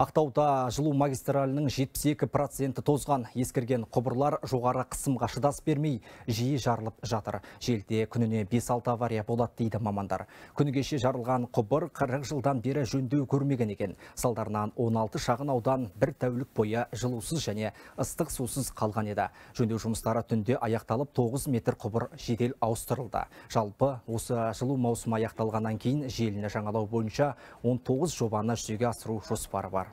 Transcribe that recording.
Ақтауда жылу магистралінің 72 проценті тозған ескірген құбырлар жоғары қысымға шыдас бермей, жиі жарылып жатыр. Желде күніне 5-6 авария болады дейді мамандар. Күні жарылған құбыр 40 жылдан бері жөндеу көрмеген екен. Салдарынан 16 шағын аудан бір тәулік бойы жылусыз және ыстық сусыз қалған еді. Жөндеу жұмыстары түнде аяқталып 9 метр құбыр жедел ауыстырылды. Жалпы осы жылу маусымы аяқталғаннан кейін желіні жаңалау бойынша 19 жобаны жүзеге асыру жоспары бар.